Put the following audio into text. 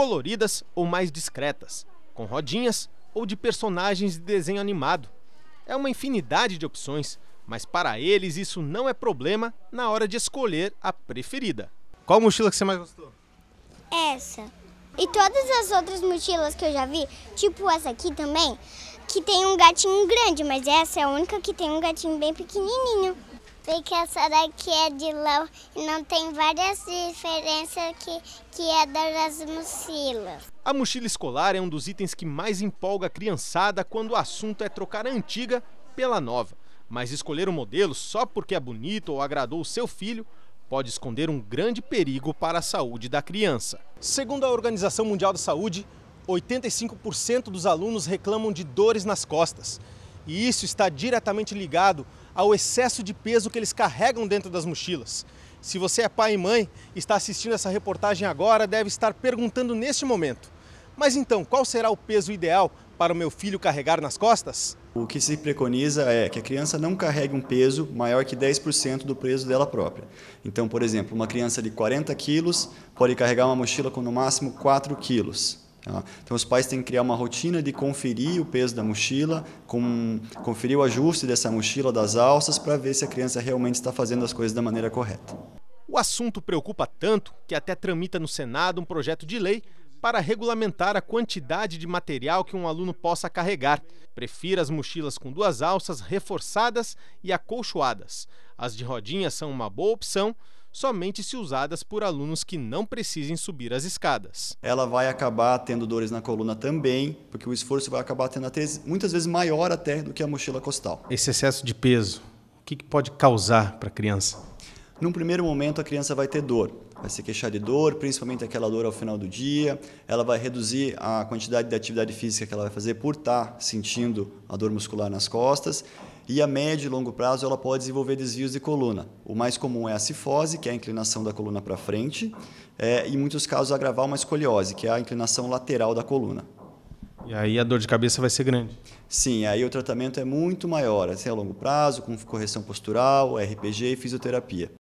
coloridas ou mais discretas, com rodinhas ou de personagens de desenho animado. É uma infinidade de opções, mas para eles isso não é problema na hora de escolher a preferida. Qual mochila que você mais gostou? Essa. E todas as outras mochilas que eu já vi, tipo essa aqui também, que tem um gatinho grande, mas essa é a única que tem um gatinho bem pequenininho. Porque essa daqui é de lão e não tem várias diferenças que, que é das mochilas. A mochila escolar é um dos itens que mais empolga a criançada quando o assunto é trocar a antiga pela nova. Mas escolher o um modelo só porque é bonito ou agradou o seu filho pode esconder um grande perigo para a saúde da criança. Segundo a Organização Mundial da Saúde, 85% dos alunos reclamam de dores nas costas. E isso está diretamente ligado ao excesso de peso que eles carregam dentro das mochilas. Se você é pai e mãe, está assistindo essa reportagem agora, deve estar perguntando neste momento. Mas então, qual será o peso ideal para o meu filho carregar nas costas? O que se preconiza é que a criança não carregue um peso maior que 10% do peso dela própria. Então, por exemplo, uma criança de 40 quilos pode carregar uma mochila com no máximo 4 quilos. Tá? Então, os pais têm que criar uma rotina de conferir o peso da mochila, com, conferir o ajuste dessa mochila, das alças, para ver se a criança realmente está fazendo as coisas da maneira correta. O assunto preocupa tanto que até tramita no Senado um projeto de lei para regulamentar a quantidade de material que um aluno possa carregar. Prefira as mochilas com duas alças reforçadas e acolchoadas. As de rodinha são uma boa opção, somente se usadas por alunos que não precisem subir as escadas. Ela vai acabar tendo dores na coluna também, porque o esforço vai acabar tendo até, muitas vezes maior até do que a mochila costal. Esse excesso de peso, o que pode causar para a criança? Num primeiro momento, a criança vai ter dor, vai se queixar de dor, principalmente aquela dor ao final do dia. Ela vai reduzir a quantidade de atividade física que ela vai fazer por estar tá sentindo a dor muscular nas costas e a médio e longo prazo ela pode desenvolver desvios de coluna. O mais comum é a cifose, que é a inclinação da coluna para frente, é, e em muitos casos agravar uma escoliose, que é a inclinação lateral da coluna. E aí a dor de cabeça vai ser grande. Sim, aí o tratamento é muito maior, assim, a longo prazo, com correção postural, RPG e fisioterapia.